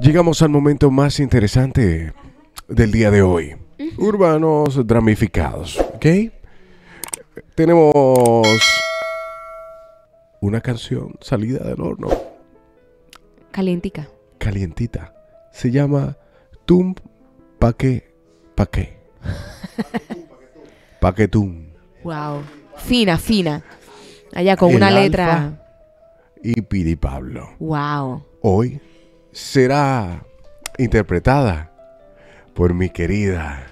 Llegamos al momento más interesante del día de hoy. Urbanos dramificados, ¿ok? Tenemos una canción salida del horno. Calientica. Calientita. Se llama Tum Paque Paque. Paquetum. Wow. Fina, fina. Allá con una letra. Y Piri Pablo. Wow. Hoy será interpretada por mi querida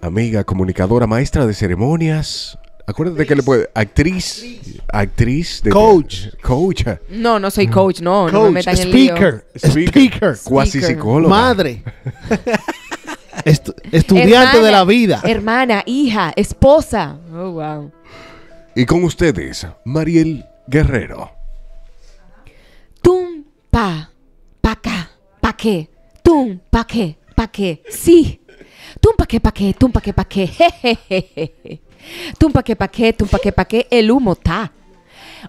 amiga comunicadora, maestra de ceremonias. Acuérdate que le puede. Actriz. Actriz. de coach. Coach. No, no soy coach, no. no me metan speaker, Speaker. Cuasi psicóloga. Madre. estudiante de la vida. Hermana, hija, esposa. Oh, wow. Y con ustedes, Mariel Guerrero. qué? ¿Tum pa qué? ¿Pa qué? Sí. ¿Tum pa qué? ¿Pa qué? ¿Tum pa qué? ¿Pa qué? Jejeje. ¿Tum pa qué? ¿Pa qué? ¿Tum pa qué? pa qué tum pa qué pa qué tum pa qué pa qué? El humo está.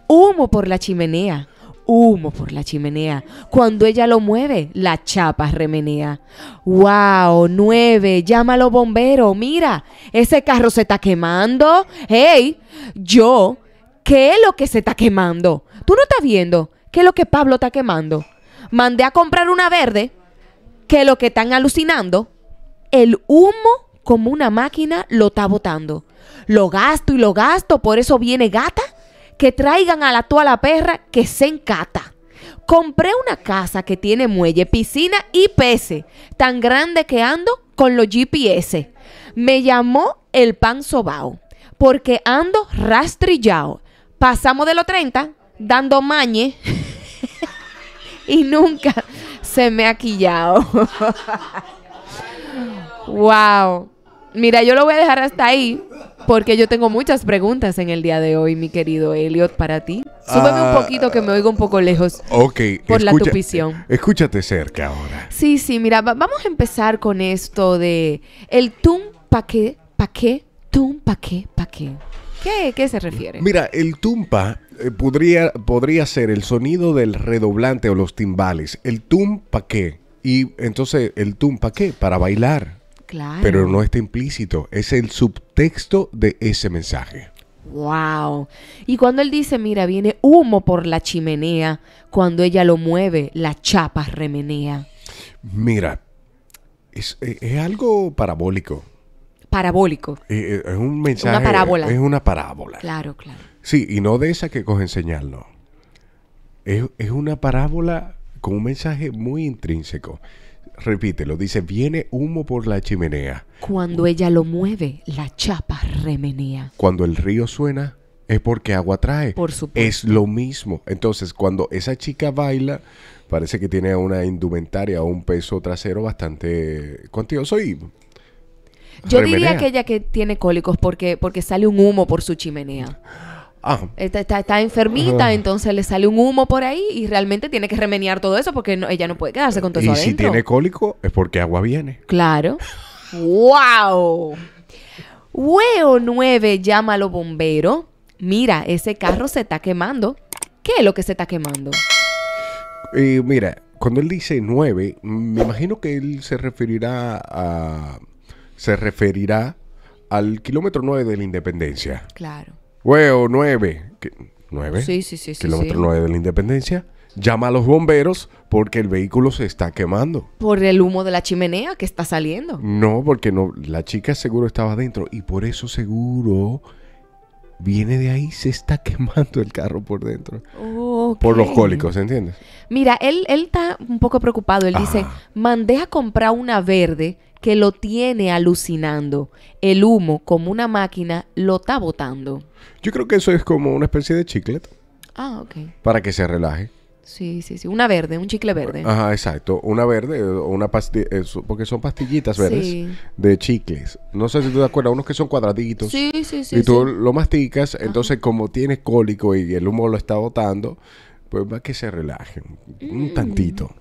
Humo por la chimenea humo por la chimenea. Cuando ella lo mueve, la chapa remenea. ¡Wow! Nueve, llámalo bombero. Mira, ese carro se está quemando. ¡Hey! Yo, ¿qué es lo que se está quemando? ¿Tú no estás viendo qué es lo que Pablo está quemando? mandé a comprar una verde que lo que están alucinando, el humo como una máquina lo está botando. Lo gasto y lo gasto, por eso viene gata, que traigan a la toa la perra que se encata. Compré una casa que tiene muelle, piscina y pese, tan grande que ando con los GPS. Me llamó el pan sobao, porque ando rastrillao. Pasamos de los 30, dando mañe. y nunca se me ha quillado. wow. Mira, yo lo voy a dejar hasta ahí porque yo tengo muchas preguntas en el día de hoy, mi querido Elliot, para ti. Súbeme un ah, poquito que me oigo un poco lejos. Ok. Por la tupición. Escúchate cerca ahora. Sí, sí, mira, vamos a empezar con esto de el tum pa' qué, pa' qué, tum pa' qué, pa' qué. ¿Qué, qué se refiere? Mira, el tumpa eh, podría, podría ser el sonido del redoblante o los timbales, el tum pa qué. Y entonces, el tum pa qué, para bailar. Claro. Pero no está implícito, es el subtexto de ese mensaje. Wow. Y cuando él dice, mira, viene humo por la chimenea, cuando ella lo mueve, la chapa remenea. Mira, es, eh, algo parabólico. Parabólico. Es, eh, es un mensaje. Una parábola. Es una parábola. Claro, claro. Sí, y no de esa que cogen señal, Es, una parábola con un mensaje muy intrínseco. Repítelo, dice, viene humo por la chimenea. Cuando ella lo mueve, la chapa remenea. Cuando el río suena, es porque agua trae. Por supuesto. Es lo mismo. Entonces, cuando esa chica baila, parece que tiene una indumentaria o un peso trasero bastante cuantioso y yo diría aquella que tiene cólicos porque, porque sale un humo por su chimenea. Ah. Está, está, enfermita, entonces le sale un humo por ahí y realmente tiene que remeniar todo eso porque ella no puede quedarse con todo eso. Y si tiene cólico es porque agua viene. Claro. ¡Wow! Hueo 9 llama bombero Mira, ese carro se está quemando. ¿Qué es lo que se está quemando? y mira, cuando él dice 9, me imagino que él se referirá a. Se referirá al kilómetro 9 de la independencia. Claro huevo, nueve. 9, sí, sí, sí, kilómetro 9 de la Independencia, llama a los bomberos porque el vehículo se está quemando. Por el humo de la chimenea que está saliendo. No, porque no, la chica seguro estaba adentro. y por eso seguro viene de ahí, se está quemando el carro por dentro. Por los cólicos, ¿entiendes? Mira, él, él está un poco preocupado. Él dice, mandé a comprar una verde que lo tiene alucinando. El humo, como una máquina, lo está botando. Yo creo que eso es como una especie de chicle. Ah, ok. Para que se relaje. Sí, sí, sí. Una verde, un chicle verde. Ajá, exacto. Una verde eh, una pastilla. Eh, porque son pastillitas verdes de chicles. No sé si tú te acuerdas, unos que son cuadraditos. Sí, sí, sí. Y tú lo masticas, entonces como tiene cólico y el humo lo está botando, pues va a que se relaje Un mm. tantito.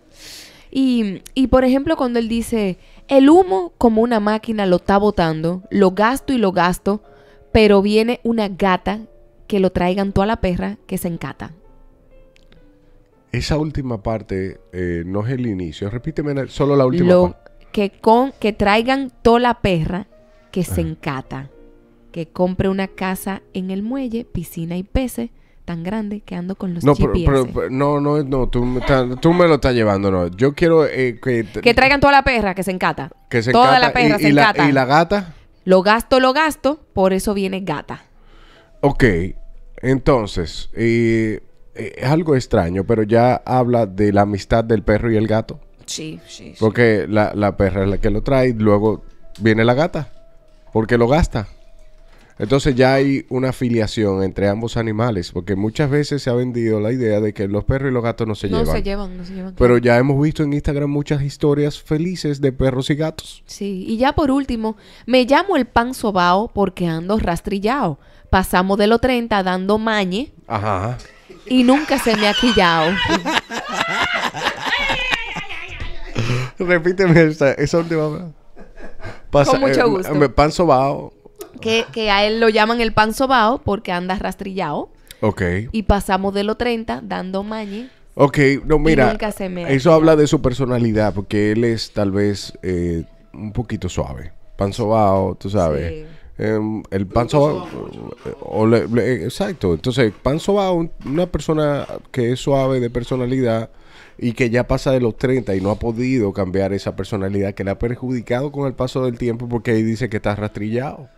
Y, por ejemplo, cuando él dice, el humo como una máquina lo está botando, lo gasto y lo gasto, pero viene una gata que lo traigan toda la perra que se encata. Esa última parte eh, no es el inicio, repíteme solo la última parte. Que, con, que traigan toda la perra que se encata, que compre una casa en el muelle, piscina y peces, tan grande que ando con los no, no, no, no, tú, me lo estás llevando, no. Yo quiero eh, que... traigan toda la perra que se encata. Que se encata. Toda la perra y, se La, ¿Y la gata? Lo gasto, lo gasto, por eso viene gata. Ok, entonces, eh, es algo extraño, pero ya habla de la amistad del perro y el gato. Sí, sí. sí. Porque la, perra es la que lo trae, luego viene la gata, porque lo gasta. Entonces ya hay una filiación entre ambos animales, porque muchas veces se ha vendido la idea de que los perros y los gatos no se llevan. No se llevan, no se llevan. Pero ya hemos visto en Instagram muchas historias felices de perros y gatos. Sí, y ya por último, me llamo el pan sobao porque ando rastrillado, Pasamos de los 30 dando mañe. Ajá. Y nunca se me ha quillao. Repíteme esa, esa última. Pasa, Con mucho eh, gusto. pan sobao que, a él lo llaman el pan porque anda rastrillado. Ok. Y pasamos de los 30 dando mañe. Ok, no, mira, eso habla de su personalidad, porque él es tal vez eh, un poquito suave. Panzobao, tú sabes. Em, el pan sobao. Eh, exacto. Entonces, pan una persona que es suave de personalidad y que ya pasa de los 30 y no ha podido cambiar esa personalidad que le ha perjudicado con el paso del tiempo porque ahí dice que está rastrillado.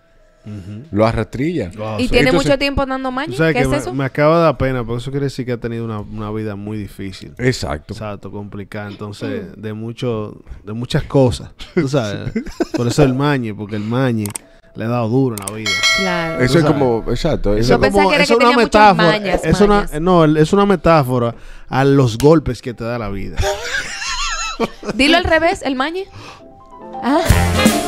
Lo arrastrilla. y tiene mucho tiempo dando mañana es me, eso? Me acaba de dar pena, porque eso quiere decir que ha tenido una, vida muy difícil. Exacto. Exacto, complicada. Entonces, de mucho, de muchas cosas. ¿Tú sabes? Por eso el mañe, porque el mañe le ha dado duro en la vida. Claro. Eso es como, exacto. es una metáfora. es una, no, es una metáfora a los golpes que te da la vida. Dilo al revés, el mañe. Ah.